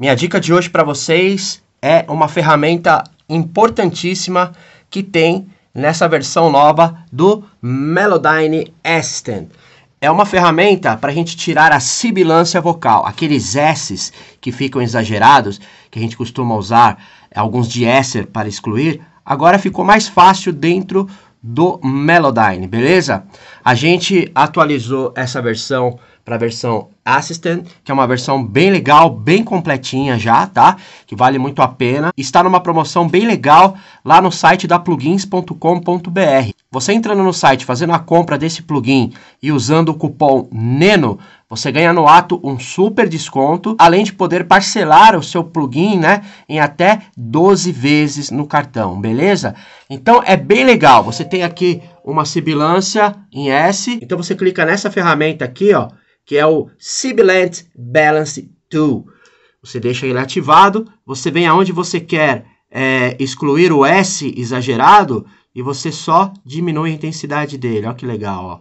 Minha dica de hoje para vocês é uma ferramenta importantíssima que tem nessa versão nova do Melodyne Assistant. É uma ferramenta para a gente tirar a sibilância vocal, aqueles S's que ficam exagerados, que a gente costuma usar alguns diéster para excluir, agora ficou mais fácil dentro do Melodyne, beleza? A gente atualizou essa versão para a versão Assistant, que é uma versão bem legal, bem completinha já, tá? Que vale muito a pena. Está numa promoção bem legal lá no site da plugins.com.br. Você entrando no site, fazendo a compra desse plugin e usando o cupom NENO, você ganha no ato um super desconto, além de poder parcelar o seu plugin, né, em até 12 vezes no cartão, beleza? Então é bem legal. Você tem aqui uma sibilância em S, então você clica nessa ferramenta aqui, ó, que é o Sibilant Balance Tool. Você deixa ele ativado, você vem aonde você quer é, excluir o S exagerado e você só diminui a intensidade dele. Olha que legal, ó.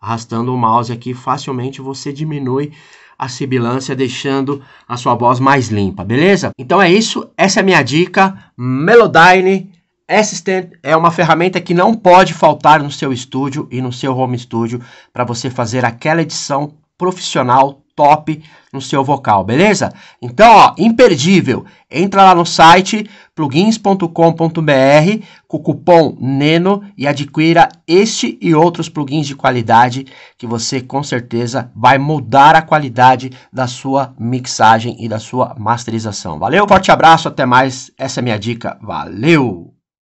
Arrastando o mouse aqui, facilmente você diminui a sibilância, deixando a sua voz mais limpa, beleza? Então é isso, essa é a minha dica. Melodyne Assistant é uma ferramenta que não pode faltar no seu estúdio e no seu home studio para você fazer aquela edição profissional top no seu vocal, beleza? Então, ó, imperdível. Entra lá no site plugins.com.br com o cupom NENO e adquira este e outros plugins de qualidade que você com certeza vai mudar a qualidade da sua mixagem e da sua masterização. Valeu, forte abraço, até mais. Essa é a minha dica. Valeu.